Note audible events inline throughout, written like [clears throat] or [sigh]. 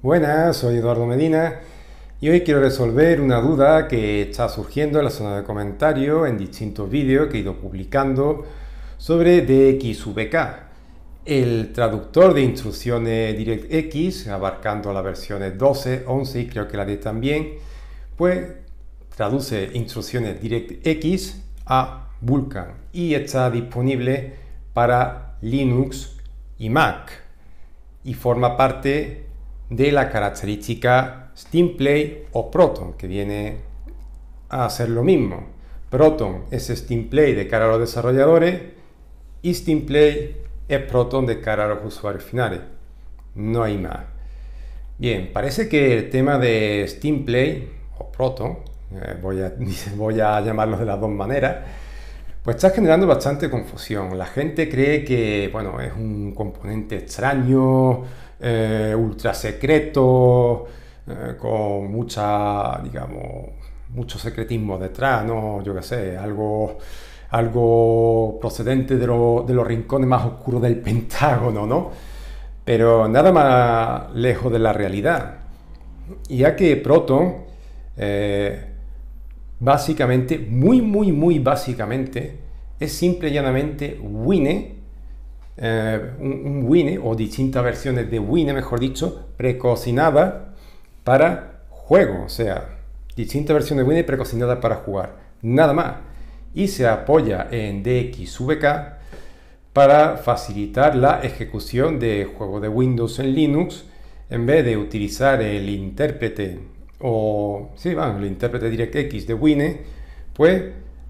Buenas, soy Eduardo Medina y hoy quiero resolver una duda que está surgiendo en la zona de comentarios en distintos vídeos que he ido publicando sobre DXVK, el traductor de instrucciones DirectX, abarcando las versiones 12, 11 y creo que la 10 también, pues traduce instrucciones DirectX a Vulkan y está disponible para Linux y Mac y forma parte de la característica Steam Play o Proton, que viene a hacer lo mismo. Proton es Steam Play de cara a los desarrolladores y Play es Proton de cara a los usuarios finales. No hay más. Bien, parece que el tema de Steam Play o Proton, eh, voy, a, [laughs] voy a llamarlo de las dos maneras, pues está generando bastante confusión. La gente cree que, bueno, es un componente extraño, eh, ultra secreto, eh, con mucha, digamos, mucho secretismo detrás, ¿no? Yo qué sé, algo, algo procedente de, los rincones más oscuros del [laughs] Pentágono, ¿no? Pero nada más lejos de la realidad. Ya que Proton, eh, básicamente, muy, muy, muy básicamente, es simple y llanamente Winne eh, un, Wine o distintas versiones de Wine, mejor dicho, precocinada para juego, o sea, distintas versiones de Wine precocinada para jugar, nada más. Y se apoya en DXVK para facilitar la ejecución de juegos de Windows en Linux en vez de utilizar el intérprete o sí, vamos, el intérprete DirectX de Wine, pues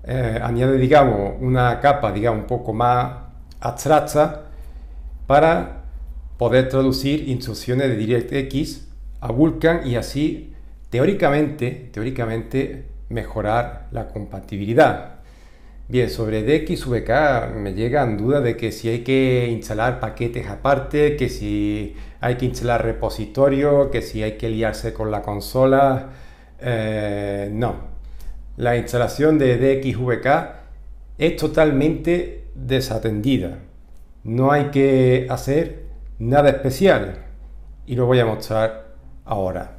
eh, añade digamos una capa digamos un poco más abstracta para poder traducir instrucciones de DirectX a Vulkan y así teóricamente, teóricamente mejorar la compatibilidad. Bien, sobre DXVK me llegan dudas de que si hay que instalar paquetes aparte, que si hay que instalar repositorio, que si hay que liarse con la consola. Eh, no. La instalación de DXVK es totalmente desatendida. No hay que hacer nada especial y lo voy a mostrar ahora.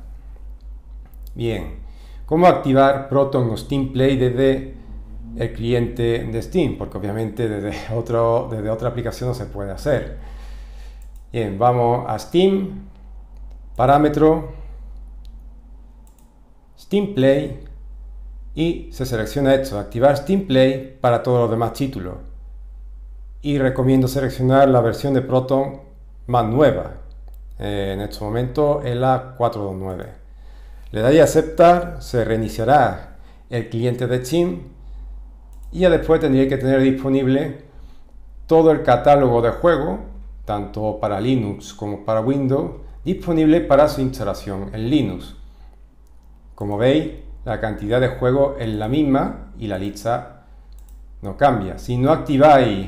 Bien, ¿cómo activar Proton o Steam Play desde el cliente de Steam? Porque obviamente desde, [laughs] otro, desde otra aplicación no se puede hacer. Bien, vamos a Steam, parámetro, Steam Play, y se selecciona esto, activar Steam Play para todos los demás títulos. Y recomiendo seleccionar la versión de Proton más nueva. Eh, en este momento es la 429. Le dais a aceptar, se reiniciará el cliente de Steam y ya después tendría que tener disponible todo el catálogo de juego tanto para Linux como para Windows, disponible para su instalación en Linux. Como veis, la cantidad de juegos es la misma y la lista no cambia. Si no activáis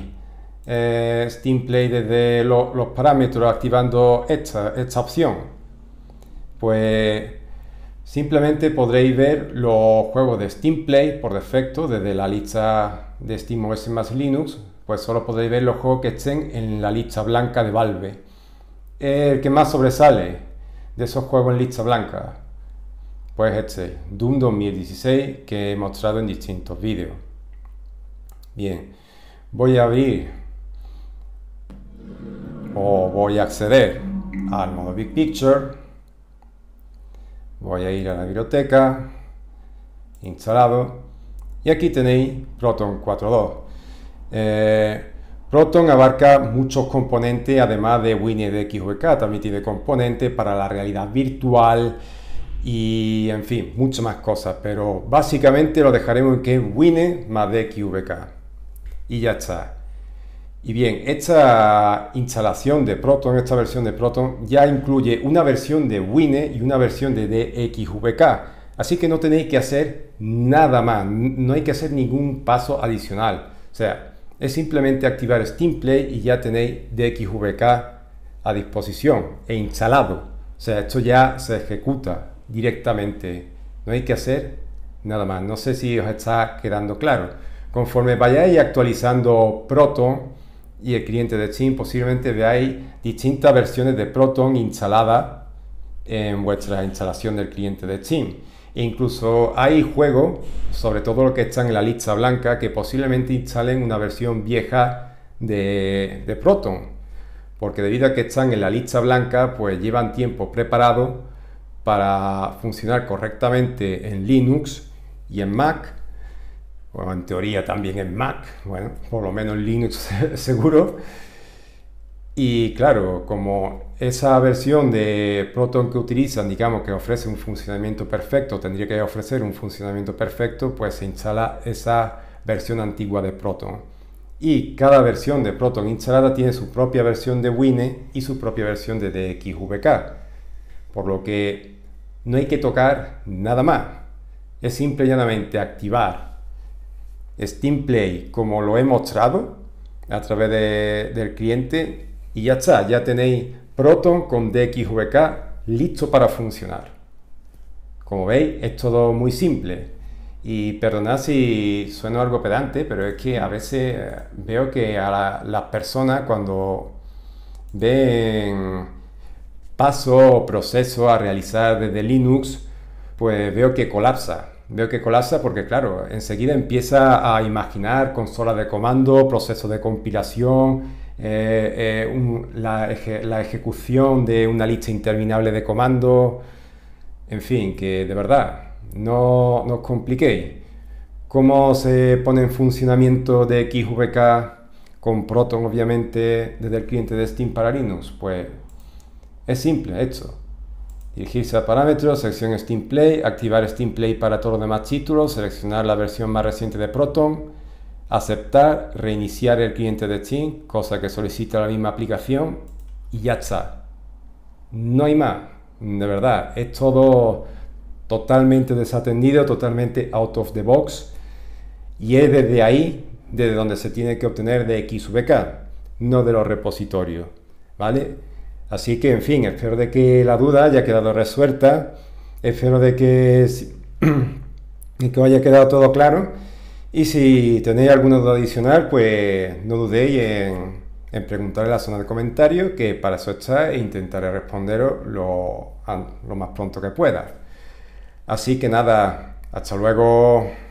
eh, Steam Play desde los parámetros activando esta, opción, pues simplemente podréis ver los juegos de Steam Play por defecto desde la lista de SteamOS más Linux, pues solo podréis ver los juegos que estén en la lista blanca de Valve. El que más sobresale de esos juegos en lista blanca, pues este, Doom 2016 que he mostrado en distintos vídeos. Bien, voy a abrir o voy a acceder al modo Big Picture. Voy a ir a la biblioteca, instalado, y aquí tenéis Proton 4.2. Eh, Proton abarca muchos componentes, además de VK. también tiene componentes para la realidad virtual, y en fin, muchas más cosas, pero básicamente lo dejaremos en que es Wine más DXVK y ya está. Y bien, esta instalación de Proton, esta versión de Proton, ya incluye una versión de Winne y una versión de DXVK. Así que no tenéis que hacer nada más, no hay que hacer ningún paso adicional. O sea, es simplemente activar Steam Play y ya tenéis DXVK a disposición e instalado. O sea, esto ya se ejecuta, directamente. No hay que hacer nada más. No sé si os está quedando claro. Conforme vayáis actualizando Proton y el cliente de Steam, posiblemente veáis distintas versiones de Proton instaladas en vuestra instalación del cliente de Steam. E incluso hay juegos, sobre todo los que están en la lista blanca, que posiblemente instalen una versión vieja de, de Proton. Porque debido a que están en la lista blanca, pues llevan tiempo preparado para funcionar correctamente en Linux y en Mac, o en teoría también en Mac, bueno, por lo menos en Linux [laughs] seguro. Y claro, como esa versión de Proton que utilizan, digamos que ofrece un funcionamiento perfecto, tendría que ofrecer un funcionamiento perfecto, pues se instala esa versión antigua de Proton. Y cada versión de Proton instalada tiene su propia versión de Wine y su propia versión de DXVK. Por lo que no hay que tocar nada más. Es simple llanamente activar Steam Play como lo he mostrado a través del cliente y ya está, ya tenéis Proton con DXVK listo para funcionar. Como veis, es todo muy simple. Y perdonad si sueno algo pedante, pero es que a veces eh, veo que a las personas cuando ven paso o proceso a realizar desde Linux, pues veo que colapsa. Veo que colapsa porque, claro, enseguida empieza a imaginar consolas de comando, proceso de compilación, eh, eh, la, ejecución de una lista interminable de comandos. En fin, que de verdad, no, no os compliquéis. ¿Cómo se pone en funcionamiento de XVK con Proton, obviamente, desde el cliente de Steam para Linux? Pues es simple, hecho. Dirigirse a parámetros, sección Steam Play, activar Steam Play para todos los demás títulos, seleccionar la versión más reciente de Proton, aceptar, reiniciar el cliente de Steam, cosa que solicita la misma aplicación, y ya está. No hay más, de verdad. Es todo totalmente desatendido, totalmente out of the box. Y es desde ahí, desde donde se tiene que obtener de XVK, no de los repositorios. ¿Vale? Así que, en fin, espero de que la duda haya quedado resuelta, espero de que, [clears throat] que haya quedado todo claro. Y si tenéis alguna duda adicional, pues no dudéis en, en preguntar en la zona de comentarios, que para eso está e intentaré responderos lo, lo más pronto que pueda. Así que nada, hasta luego.